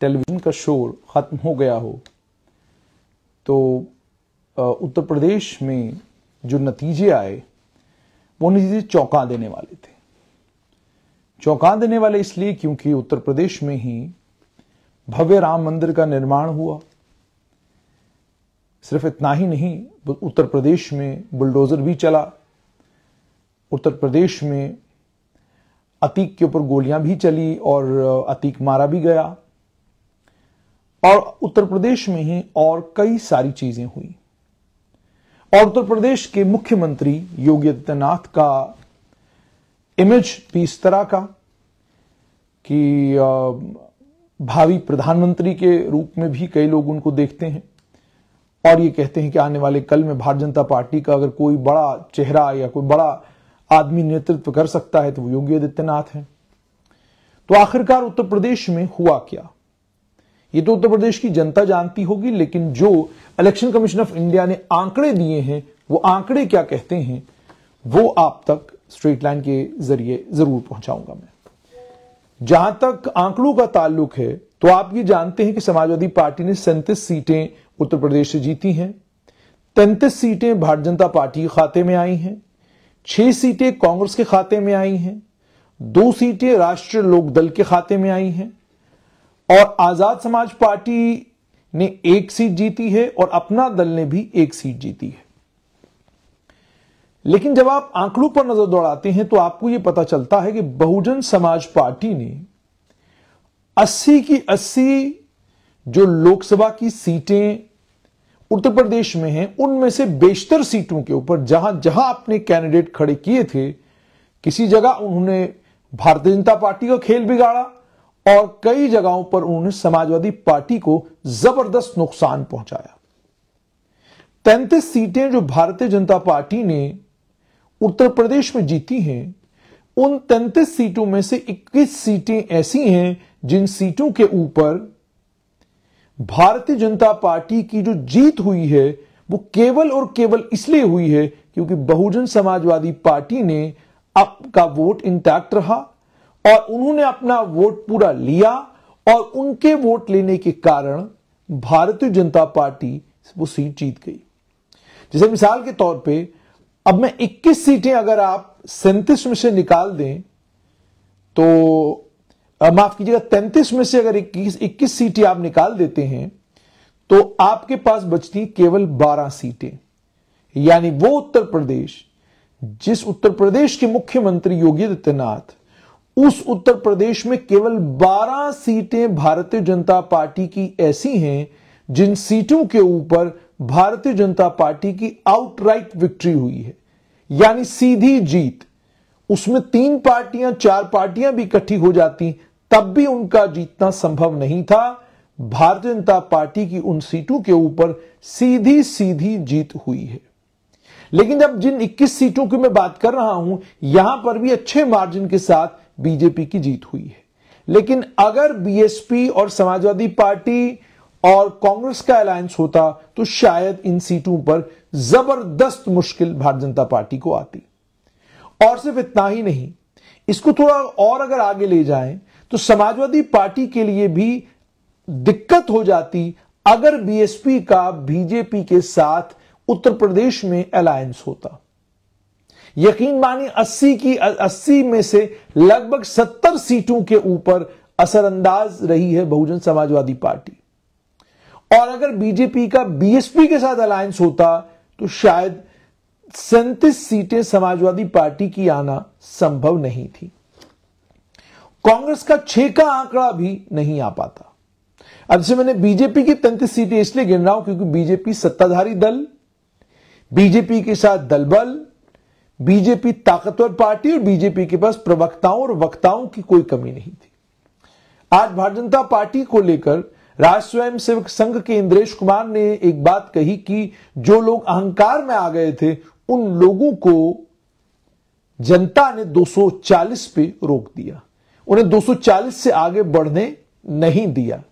television का शोर ख़त्म हो गया हो तो उत्तर प्रदेश में जो नतीजे आए वो नतीजे चौंका देने वाले थे चौंका देने वाले इसलिए क्योंकि उत्तर प्रदेश में ही भव्य राम मंदिर का निर्माण हुआ सिर्फ इतना ही नहीं उत्तर प्रदेश में बुलडोजर भी चला उत्तर प्रदेश में अतीक के ऊपर गोलियां भी चली और अतीक मारा भी गया और उत्तर प्रदेश में ही और कई सारी चीजें हुई और उत्तर प्रदेश के मुख्यमंत्री योगी आदित्यनाथ का इमेज भी इस तरह का कि भावी प्रधानमंत्री के रूप में भी कई लोग उनको देखते हैं और ये कहते हैं कि आने वाले कल में भारतीय जनता पार्टी का अगर कोई बड़ा चेहरा या कोई बड़ा आदमी नेतृत्व कर सकता है तो वो योगी आदित्यनाथ है तो आखिरकार उत्तर प्रदेश में हुआ क्या ये तो उत्तर प्रदेश की जनता जानती होगी लेकिन जो इलेक्शन कमीशन ऑफ इंडिया ने आंकड़े दिए हैं वो आंकड़े क्या कहते हैं वो आप तक स्ट्रेट लाइन के जरिए जरूर पहुंचाऊंगा मैं जहां तक आंकड़ों का ताल्लुक है तो आप ये जानते हैं कि समाजवादी पार्टी ने सैंतीस सीटें उत्तर प्रदेश से जीती हैं तैंतीस सीटें भारतीय जनता पार्टी के खाते में आई हैं छह सीटें कांग्रेस के खाते में आई हैं दो सीटें राष्ट्रीय लोकदल के खाते में आई हैं और आजाद समाज पार्टी ने एक सीट जीती है और अपना दल ने भी एक सीट जीती है लेकिन जब आप आंकड़ों पर नजर दौड़ाते हैं तो आपको यह पता चलता है कि बहुजन समाज पार्टी ने 80 की 80 जो लोकसभा की सीटें उत्तर प्रदेश में हैं उनमें से बेशतर सीटों के ऊपर जहां जहां अपने कैंडिडेट खड़े किए थे किसी जगह उन्होंने भारतीय जनता पार्टी का खेल बिगाड़ा और कई जगहों पर उन्होंने समाजवादी पार्टी को जबरदस्त नुकसान पहुंचाया तैंतीस सीटें जो भारतीय जनता पार्टी ने उत्तर प्रदेश में जीती हैं उन तैंतीस सीटों में से 21 सीटें ऐसी हैं जिन सीटों के ऊपर भारतीय जनता पार्टी की जो जीत हुई है वो केवल और केवल इसलिए हुई है क्योंकि बहुजन समाजवादी पार्टी ने आपका वोट इंटैक्ट रहा और उन्होंने अपना वोट पूरा लिया और उनके वोट लेने के कारण भारतीय जनता पार्टी वो सीट जीत गई जैसे मिसाल के तौर पे अब मैं 21 सीटें अगर आप सैंतीस में से निकाल दें तो माफ कीजिएगा तैंतीस में से अगर 21 इक्कीस सीटें आप निकाल देते हैं तो आपके पास बचती केवल 12 सीटें यानी वो उत्तर प्रदेश जिस उत्तर प्रदेश के मुख्यमंत्री योगी आदित्यनाथ उस उत्तर प्रदेश में केवल 12 सीटें भारतीय जनता पार्टी की ऐसी हैं जिन सीटों के ऊपर भारतीय जनता पार्टी की आउटराइट विक्ट्री हुई है यानी सीधी जीत उसमें तीन पार्टियां चार पार्टियां भी इकट्ठी हो जाती तब भी उनका जीतना संभव नहीं था भारतीय जनता पार्टी की उन सीटों के ऊपर सीधी सीधी जीत हुई है लेकिन जब जिन 21 सीटों की मैं बात कर रहा हूं यहां पर भी अच्छे मार्जिन के साथ बीजेपी की जीत हुई है लेकिन अगर बीएसपी और समाजवादी पार्टी और कांग्रेस का अलायंस होता तो शायद इन सीटों पर जबरदस्त मुश्किल भारतीय जनता पार्टी को आती और सिर्फ इतना ही नहीं इसको थोड़ा और अगर आगे ले जाएं तो समाजवादी पार्टी के लिए भी दिक्कत हो जाती अगर बीएसपी का बीजेपी के साथ उत्तर प्रदेश में अलायंस होता यकीन मानिए 80 की 80 में से लगभग 70 सीटों के ऊपर असरअंदाज रही है बहुजन समाजवादी पार्टी और अगर बीजेपी का बीएसपी के साथ अलायंस होता तो शायद सैंतीस सीटें समाजवादी पार्टी की आना संभव नहीं थी कांग्रेस का छह का आंकड़ा भी नहीं आ पाता अब से मैंने बीजेपी की तैंतीस सीटें इसलिए गिन रहा हूं क्योंकि बीजेपी सत्ताधारी दल बीजेपी के साथ दलबल बीजेपी ताकतवर पार्टी और बीजेपी के पास प्रवक्ताओं और वक्ताओं की कोई कमी नहीं थी आज भारतीय जनता पार्टी को लेकर राज स्वयं सेवक संघ के इंद्रेश कुमार ने एक बात कही कि जो लोग अहंकार में आ गए थे उन लोगों को जनता ने 240 पे रोक दिया उन्हें 240 से आगे बढ़ने नहीं दिया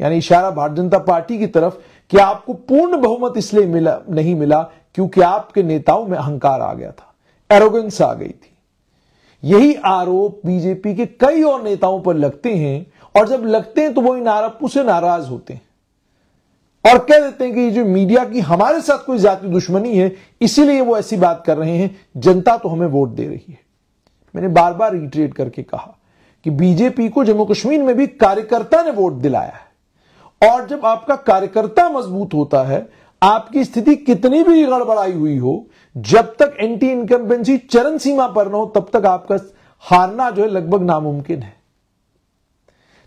यानी इशारा भारतीय जनता पार्टी की तरफ कि आपको पूर्ण बहुमत इसलिए मिला नहीं मिला क्योंकि आपके नेताओं में अहंकार आ गया था एरोगेंस आ गई थी यही आरोप बीजेपी के कई और नेताओं पर लगते हैं और जब लगते हैं तो वो इन आरोपों से नाराज होते हैं और कह देते हैं कि ये जो मीडिया की हमारे साथ कोई जाति दुश्मनी है इसीलिए वो ऐसी बात कर रहे हैं जनता तो हमें वोट दे रही है मैंने बार बार रिट्रेट करके कहा कि बीजेपी को जम्मू कश्मीर में भी कार्यकर्ता ने वोट दिलाया है और जब आपका कार्यकर्ता मजबूत होता है आपकी स्थिति कितनी भी गड़बड़ाई हुई हो जब तक एंटी इनकम्पेंसी चरण सीमा पर ना हो तब तक आपका हारना जो है लगभग नामुमकिन है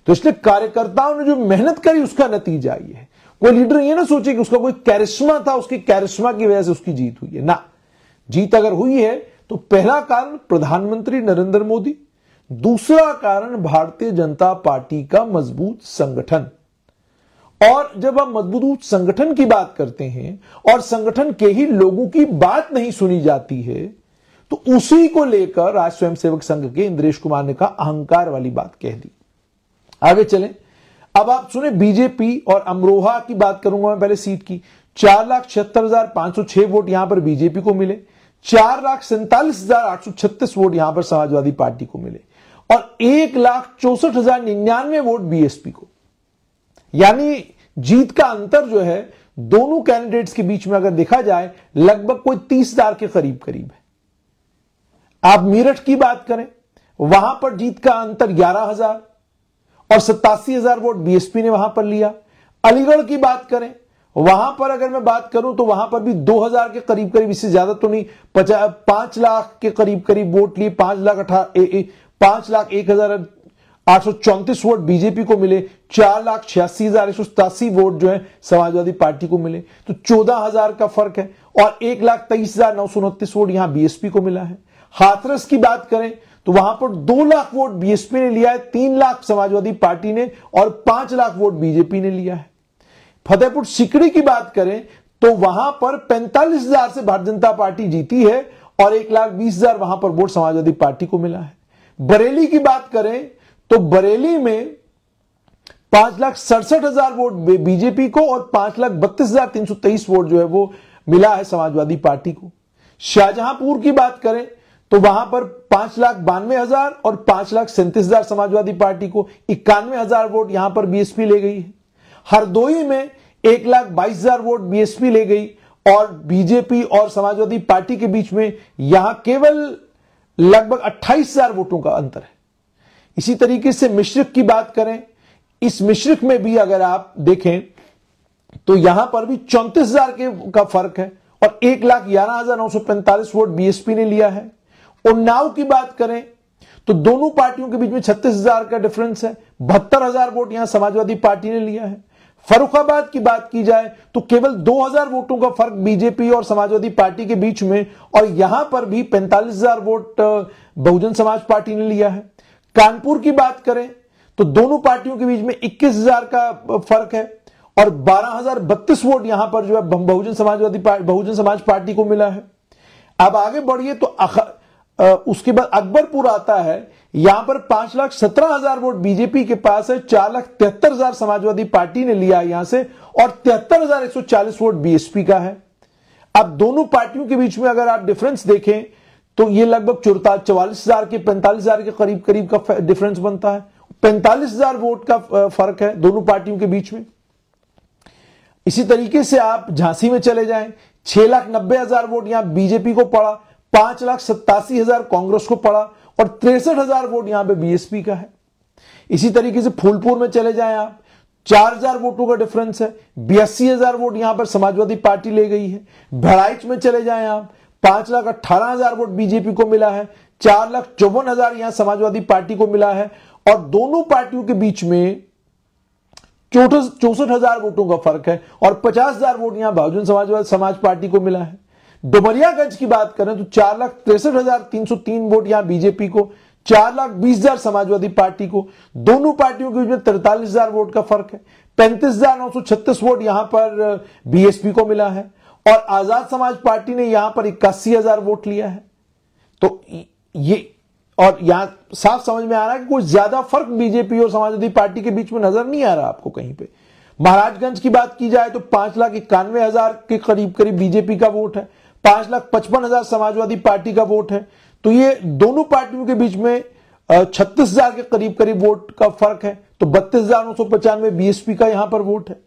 तो इसलिए कार्यकर्ताओं ने जो मेहनत करी उसका नतीजा ये है कोई लीडर ये ना सोचे कि उसका कोई कैरिश्मा था उसकी कैरिश्मा की वजह से उसकी जीत हुई है ना जीत अगर हुई है तो पहला कारण प्रधानमंत्री नरेंद्र मोदी दूसरा कारण भारतीय जनता पार्टी का मजबूत संगठन और जब हम मजबूत संगठन की बात करते हैं और संगठन के ही लोगों की बात नहीं सुनी जाती है तो उसी को लेकर राज स्वयंसेवक संघ के इंद्रेश कुमार ने कहा अहंकार वाली बात कह दी आगे चलें अब आप सुने बीजेपी और अमरोहा की बात करूंगा मैं पहले सीट की चार लाख छिहत्तर हजार पांच सौ छह वोट यहां पर बीजेपी को मिले चार लाख सैंतालीस हजार आठ सौ छत्तीस वोट यहां पर समाजवादी पार्टी को मिले और एक लाख चौसठ हजार निन्यानवे वोट बीएसपी को यानी जीत का अंतर जो है दोनों कैंडिडेट्स के बीच में अगर देखा जाए लगभग कोई तीस हजार के करीब करीब है आप मेरठ की बात करें वहां पर जीत का अंतर ग्यारह हजार और सत्तासी हजार वोट बीएसपी ने वहां पर लिया अलीगढ़ की बात करें वहां पर अगर मैं बात करूं तो वहां पर भी 2000 के करीब करीब इससे ज्यादा तो नहीं पचास पांच लाख के करीब करीब वोट लिए पांच लाख अठारह पांच लाख एक हजार आठ वोट बीजेपी को मिले चार लाख छियासी हजार एक सौ सतासी वोट जो है समाजवादी पार्टी को मिले तो चौदह हजार का फर्क है और एक लाख तेईस हजार नौ सौ उनतीस वोट यहां बीएसपी को मिला है हाथरस की बात करें तो वहां पर दो लाख वोट बीएसपी ने लिया है तीन लाख समाजवादी पार्टी ने और पांच लाख वोट बीजेपी ने लिया है फतेहपुर सिकड़ी की बात करें तो वहां पर पैंतालीस हजार से भारतीय जनता पार्टी जीती है और एक लाख बीस हजार वहां पर वोट समाजवादी पार्टी को मिला है बरेली की बात करें तो बरेली में पांच लाख सड़सठ हजार वोट बीजेपी को और पांच लाख बत्तीस हजार तीन सौ तेईस वोट जो है वो मिला है समाजवादी पार्टी को शाहजहांपुर की बात करें तो वहां पर पांच लाख बानवे हजार और पांच लाख सैंतीस हजार समाजवादी पार्टी को इक्यानवे हजार वोट यहां पर बीएसपी ले गई है हरदोई में एक लाख बाईस हजार वोट बीएसपी ले गई और बीजेपी और समाजवादी पार्टी के बीच में यहां केवल लगभग अट्ठाईस हजार वोटों का अंतर है इसी तरीके से मिश्रक की बात करें इस मिश्रक में भी अगर आप देखें तो यहां पर भी चौंतीस हजार के का फर्क है और एक लाख ग्यारह हजार नौ सौ पैंतालीस वोट बीएसपी ने लिया है उन्नाव की बात करें तो दोनों पार्टियों के बीच में छत्तीस हजार का डिफरेंस है बहत्तर हजार वोट यहां समाजवादी पार्टी ने लिया है फरुखाबाद की बात की जाए तो केवल 2000 वोटों का फर्क बीजेपी और समाजवादी पार्टी के बीच में और यहां पर भी 45000 वोट बहुजन समाज पार्टी ने लिया है कानपुर की बात करें तो दोनों पार्टियों के बीच में 21,000 का फर्क है और बारह वोट यहां पर जो है बहुजन समाजवादी बहुजन समाज पार्टी को मिला है अब आगे बढ़िए तो अख, आ, उसके बाद अकबरपुर आता है यहां पर पांच लाख सत्रह हजार वोट बीजेपी के पास है चार लाख तिहत्तर हजार समाजवादी पार्टी ने लिया यहां से और तिहत्तर हजार एक सौ चालीस वोट बीएसपी का है अब दोनों पार्टियों के बीच में अगर आप डिफरेंस देखें तो ये लगभग चौता चौवालीस हजार के पैंतालीस हजार के करीब करीब का डिफरेंस बनता है पैंतालीस हजार वोट का फर्क है दोनों पार्टियों के बीच में इसी तरीके से आप झांसी में चले जाएं छह लाख नब्बे हजार वोट यहां बीजेपी को पड़ा पांच लाख सत्तासी हजार कांग्रेस को पड़ा और तिरसठ हजार वोट यहां पे बीएसपी का है इसी तरीके से फूलपुर में चले जाएं आप चार हजार वोटों का डिफरेंस है बयासी हजार वोट यहां पर समाजवादी पार्टी ले गई है भड़ाइच में चले जाएं आप पांच लाख अट्ठारह हजार वोट बीजेपी को मिला है चार लाख चौवन हजार यहां समाजवादी पार्टी को मिला है और दोनों पार्टियों के बीच में चौसठ हजार वोटों का फर्क है और पचास हजार वोट यहां बहुजन समाजवाद समाज पार्टी को मिला है डुमरियागंज की बात करें तो चार लाख तिरसठ हजार तीन सौ तीन वोट यहां बीजेपी को चार लाख बीस हजार समाजवादी पार्टी को दोनों पार्टियों के बीच में तैतालीस हजार वोट का फर्क है पैंतीस हजार नौ सौ छत्तीस वोट यहां पर बीएसपी को मिला है और आजाद समाज पार्टी ने यहां पर इक्यासी हजार वोट लिया है तो ये और यहां साफ समझ में आ रहा है कि कुछ ज्यादा फर्क बीजेपी और समाजवादी पार्टी के बीच में नजर नहीं आ रहा आपको कहीं पे महाराजगंज की बात की जाए तो पांच लाख इक्यानवे हजार के करीब करीब बीजेपी का वोट है पांच लाख पचपन हजार समाजवादी पार्टी का वोट है तो ये दोनों पार्टियों के बीच में छत्तीस हजार के करीब करीब वोट का फर्क है तो बत्तीस हजार नौ सौ पचानवे बीएसपी का यहां पर वोट है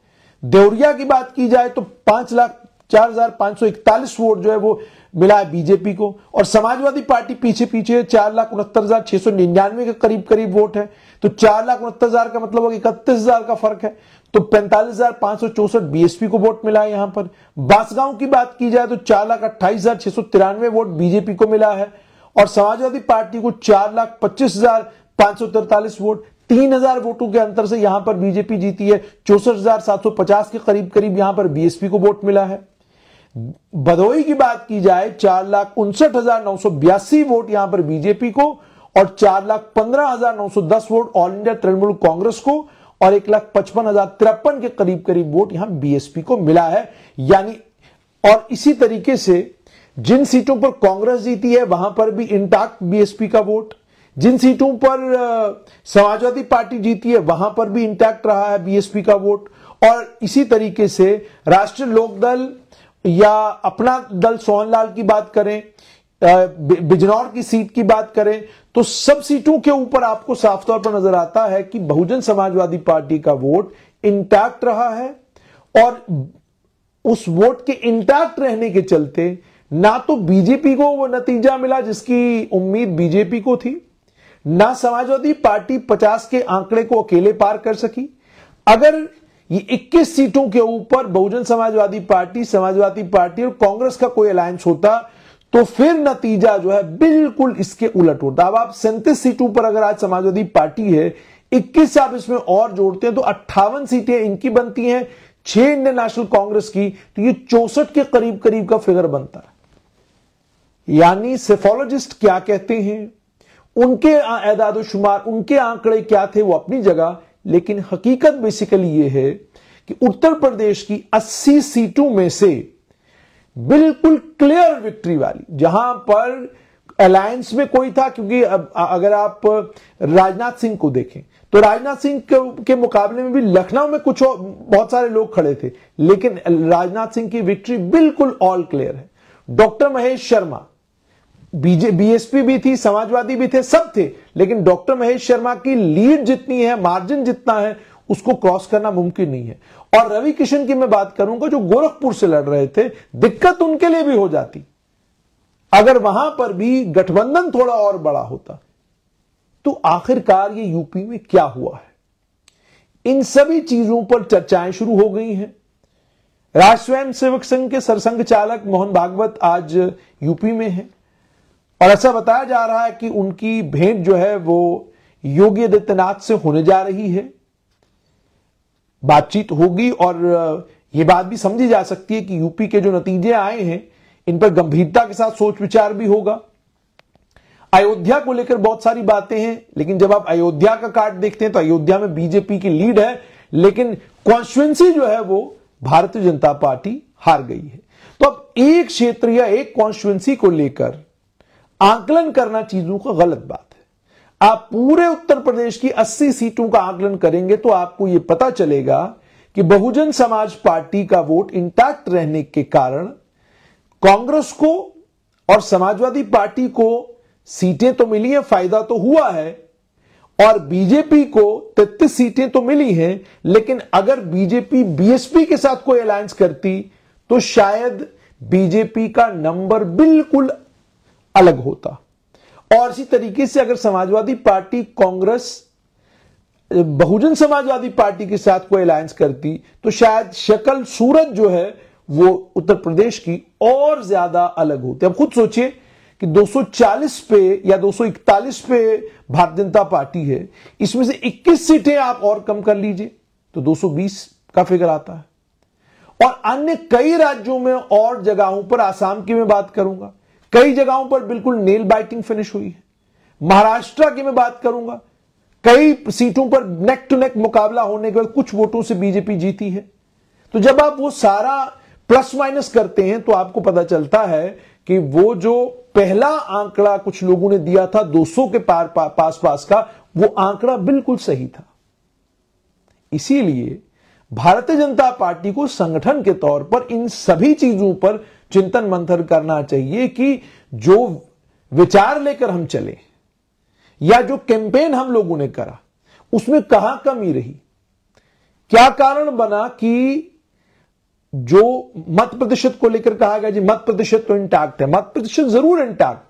देवरिया की बात की जाए तो पांच लाख चार वोट जो है वो मिला है बीजेपी को और समाजवादी पार्टी पीछे पीछे चार लाख उनहत्तर हजार छह सौ निन्यानवे के करीब करीब वोट है तो चार लाख उनहत्तर हजार का मतलब इकतीस हजार का फर्क है तो पैंतालीस हजार पांच सौ चौसठ बीएसपी को वोट मिला है यहां पर बासगांव की बात की जाए तो चार लाख अट्ठाईस हजार छह सौ तिरानवे वोट बीजेपी को मिला है और समाजवादी पार्टी को चार लाख पच्चीस हजार पांच सौ तिरतालीस वोट तीन हजार वोटों के अंतर से यहां पर बीजेपी जीती है चौसठ हजार सात सौ पचास के करीब करीब यहां पर बीएसपी को वोट मिला है भदोई की बात की जाए चार लाख उनसठ हजार नौ सौ बयासी वोट यहां पर बीजेपी को और चार लाख पंद्रह हजार नौ सौ दस vote all India Trinamool Congress को और एक लाख पचपन हजार तिरपन के करीब करीब वोट यहां बीएसपी को मिला है यानी और इसी तरीके से जिन सीटों पर कांग्रेस जीती है वहां पर भी इंटैक्ट बीएसपी का वोट जिन सीटों पर समाजवादी पार्टी जीती है वहां पर भी इंटैक्ट रहा है बीएसपी का वोट और इसी तरीके से राष्ट्रीय लोकदल या अपना दल सोहनलाल की बात करें बिजनौर की सीट की बात करें तो सब सीटों के ऊपर आपको साफ तौर पर नजर आता है कि बहुजन समाजवादी पार्टी का वोट इंटैक्ट रहा है और उस वोट के इंटैक्ट रहने के चलते ना तो बीजेपी को वो नतीजा मिला जिसकी उम्मीद बीजेपी को थी ना समाजवादी पार्टी 50 के आंकड़े को अकेले पार कर सकी अगर ये 21 सीटों के ऊपर बहुजन समाजवादी पार्टी समाजवादी पार्टी और कांग्रेस का कोई अलायंस होता तो फिर नतीजा जो है बिल्कुल इसके उलट होता अब आप सैंतीस सीटों पर अगर आज समाजवादी पार्टी है 21 आप इसमें और जोड़ते हैं तो अट्ठावन सीटें इनकी बनती हैं छह इंडियन नेशनल कांग्रेस की तो ये चौसठ के करीब करीब का फिगर बनता है यानी सेफोलॉजिस्ट क्या कहते हैं उनके एदाद शुमार उनके आंकड़े क्या थे वो अपनी जगह लेकिन हकीकत बेसिकली ये है कि उत्तर प्रदेश की 80 सीटों में से बिल्कुल क्लियर विक्ट्री वाली जहां पर अलायंस में कोई था क्योंकि अब अगर आप राजनाथ सिंह को देखें तो राजनाथ सिंह के मुकाबले में भी लखनऊ में कुछ बहुत सारे लोग खड़े थे लेकिन राजनाथ सिंह की विक्ट्री बिल्कुल ऑल क्लियर है doctor Mahesh Sharma BJ BSP भी थी समाजवादी भी थे सब थे लेकिन डॉक्टर महेश शर्मा की लीड जितनी है मार्जिन जितना है उसको क्रॉस करना मुमकिन नहीं है और रवि किशन की मैं बात करूंगा जो गोरखपुर से लड़ रहे थे दिक्कत उनके लिए भी हो जाती अगर वहां पर भी गठबंधन थोड़ा और बड़ा होता तो आखिरकार ये यूपी में क्या हुआ है इन सभी चीजों पर चर्चाएं शुरू हो गई हैं राष्ट्र स्वयं सेवक संघ के सरसंघ चालक मोहन भागवत आज यूपी में हैं और ऐसा बताया जा रहा है कि उनकी भेंट जो है वो योगी आदित्यनाथ से होने जा रही है बातचीत होगी और ये बात भी समझी जा सकती है कि यूपी के जो नतीजे आए हैं इन पर गंभीरता के साथ सोच विचार भी होगा अयोध्या को लेकर बहुत सारी बातें हैं लेकिन जब आप अयोध्या का कार्ड देखते हैं तो अयोध्या में बीजेपी की लीड है लेकिन कॉन्स्टिट्युएंसी जो है वो भारतीय जनता पार्टी हार गई है तो अब एक क्षेत्र या एक कॉन्स्टिट्युएंसी को लेकर आकलन करना चीजों का गलत बात है आप पूरे उत्तर प्रदेश की 80 सीटों का आकलन करेंगे तो आपको यह पता चलेगा कि बहुजन समाज पार्टी का वोट इंटैक्ट रहने के कारण कांग्रेस को और समाजवादी पार्टी को सीटें तो मिली हैं फायदा तो हुआ है और बीजेपी को तैतीस सीटें तो मिली हैं लेकिन अगर बीजेपी बीएसपी के साथ कोई अलायंस करती तो शायद बीजेपी का नंबर बिल्कुल अलग होता और इसी तरीके से अगर समाजवादी पार्टी कांग्रेस बहुजन समाजवादी पार्टी के साथ कोई अलायंस करती तो शायद शक्ल सूरत जो है वो उत्तर प्रदेश की और ज्यादा अलग होती अब खुद सोचिए कि 240 पे या 241 पे भारतीय जनता पार्टी है इसमें से 21 सीटें आप और कम कर लीजिए तो 220 का फिगर आता है और अन्य कई राज्यों में और जगहों पर आसाम की मैं बात करूंगा कई जगहों पर बिल्कुल नेल बाइटिंग फिनिश हुई है महाराष्ट्र की मैं बात करूंगा कई सीटों पर नेक टू नेक मुकाबला होने के बाद कुछ वोटों से बीजेपी जीती है तो जब आप वो सारा प्लस माइनस करते हैं तो आपको पता चलता है कि वो जो पहला आंकड़ा कुछ लोगों ने दिया था 200 के पार पा, पास पास का वो आंकड़ा बिल्कुल सही था इसीलिए भारतीय जनता पार्टी को संगठन के तौर पर इन सभी चीजों पर चिंतन मंथन करना चाहिए कि जो विचार लेकर हम चले या जो कैंपेन हम लोगों ने करा उसमें कहा कमी रही क्या कारण बना कि जो मत प्रतिशत को लेकर कहा गया जी मत प्रतिशत तो इंटैक्ट है मत प्रतिशत जरूर इंटैक्ट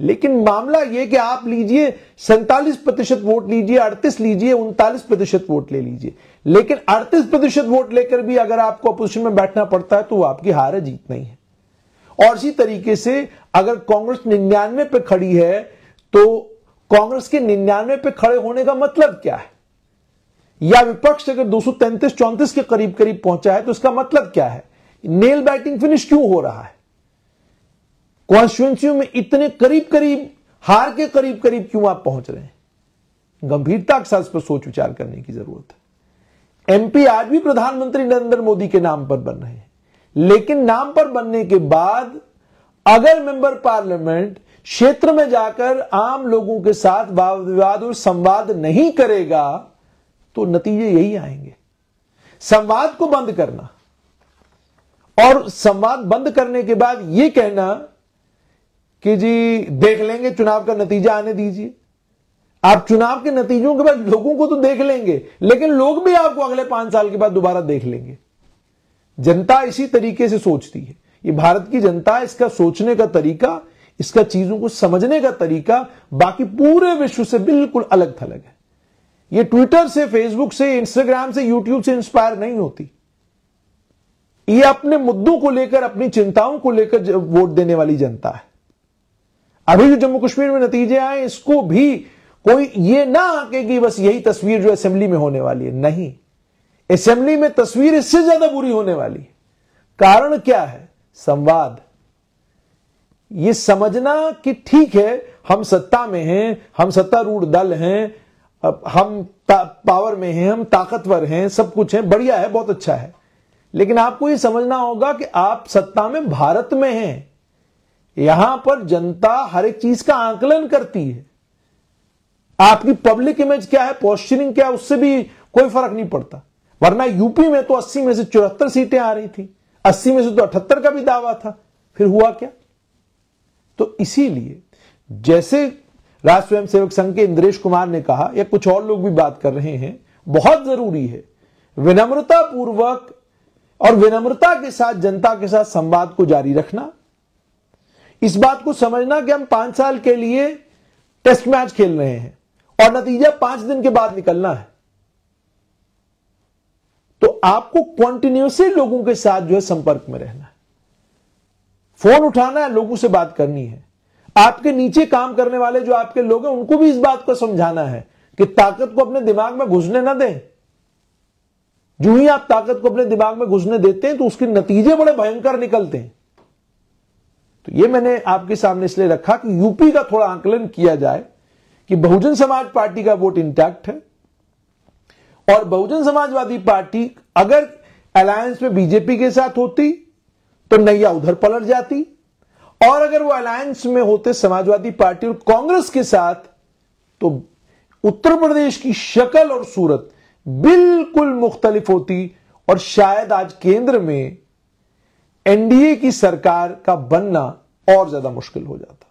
लेकिन मामला यह कि आप लीजिए सैंतालीस प्रतिशत वोट लीजिए अड़तीस लीजिए उनतालीस प्रतिशत वोट ले लीजिए लेकिन अड़तीस प्रतिशत वोट लेकर भी अगर आपको अपोजिशन में बैठना पड़ता है तो वह आपकी हार जीत नहीं है और इसी तरीके से अगर कांग्रेस निन्यानवे पे खड़ी है तो कांग्रेस के निन्यानवे पे खड़े होने का मतलब क्या है या विपक्ष अगर दो सौ तैंतीस चौंतीस के करीब करीब पहुंचा है तो इसका मतलब क्या है नेल बैटिंग फिनिश क्यों हो रहा है कॉन्स्टिट्यूंसियों में इतने करीब करीब हार के करीब करीब क्यों आप पहुंच रहे हैं गंभीरता के साथ इस पर सोच विचार करने की जरूरत है एमपी आज भी प्रधानमंत्री नरेंद्र मोदी के नाम पर बन रहे हैं लेकिन नाम पर बनने के बाद अगर मेंबर पार्लियामेंट क्षेत्र में जाकर आम लोगों के साथ वाद विवाद और संवाद नहीं करेगा तो नतीजे यही आएंगे संवाद को बंद करना और संवाद बंद करने के बाद यह कहना कि जी देख लेंगे चुनाव का नतीजा आने दीजिए आप चुनाव के नतीजों के बाद लोगों को तो देख लेंगे लेकिन लोग भी आपको अगले पांच साल के बाद दोबारा देख लेंगे जनता इसी तरीके से सोचती है ये भारत की जनता इसका सोचने का तरीका इसका चीजों को समझने का तरीका बाकी पूरे विश्व से बिल्कुल अलग थलग है ये ट्विटर से फेसबुक से इंस्टाग्राम से यूट्यूब से इंस्पायर नहीं होती ये अपने मुद्दों को लेकर अपनी चिंताओं को लेकर वोट देने वाली जनता है अभी जो जम्मू कश्मीर में नतीजे आए इसको भी कोई ये ना आके कि बस यही तस्वीर जो असेंबली में होने वाली है नहीं असेंबली में तस्वीर इससे ज्यादा बुरी होने वाली है कारण क्या है संवाद ये समझना कि ठीक है हम सत्ता में हैं हम सत्तारूढ़ दल हैं हम पावर में हैं हम ताकतवर हैं सब कुछ है बढ़िया है बहुत अच्छा है लेकिन आपको यह समझना होगा कि आप सत्ता में भारत में हैं यहां पर जनता हर एक चीज का आंकलन करती है आपकी पब्लिक इमेज क्या है पोस्टरिंग क्या है उससे भी कोई फर्क नहीं पड़ता वरना यूपी में तो 80 में से चौहत्तर सीटें आ रही थी 80 में से तो अठहत्तर का भी दावा था फिर हुआ क्या तो इसीलिए जैसे राष्ट्र स्वयं सेवक संघ के इंद्रेश कुमार ने कहा या कुछ और लोग भी बात कर रहे हैं बहुत जरूरी है विनम्रता पूर्वक और विनम्रता के साथ जनता के साथ संवाद को जारी रखना इस बात को समझना कि हम पांच साल के लिए टेस्ट मैच खेल रहे हैं और नतीजा पांच दिन के बाद निकलना है तो आपको कॉन्टिन्यूसली लोगों के साथ जो है संपर्क में रहना है फोन उठाना है लोगों से बात करनी है आपके नीचे काम करने वाले जो आपके लोग हैं उनको भी इस बात को समझाना है कि ताकत को अपने दिमाग में घुसने ना दें जो ही आप ताकत को अपने दिमाग में घुसने देते हैं तो उसके नतीजे बड़े भयंकर निकलते हैं तो ये मैंने आपके सामने इसलिए रखा कि यूपी का थोड़ा आंकलन किया जाए कि बहुजन समाज पार्टी का वोट इंटैक्ट है और बहुजन समाजवादी पार्टी अगर अलायंस में बीजेपी के साथ होती तो नैया उधर पलट जाती और अगर वो अलायंस में होते समाजवादी पार्टी और कांग्रेस के साथ तो उत्तर प्रदेश की शक्ल और सूरत बिल्कुल मुख्तलिफ होती और शायद आज केंद्र में एनडीए की सरकार का बनना और ज्यादा मुश्किल हो जाता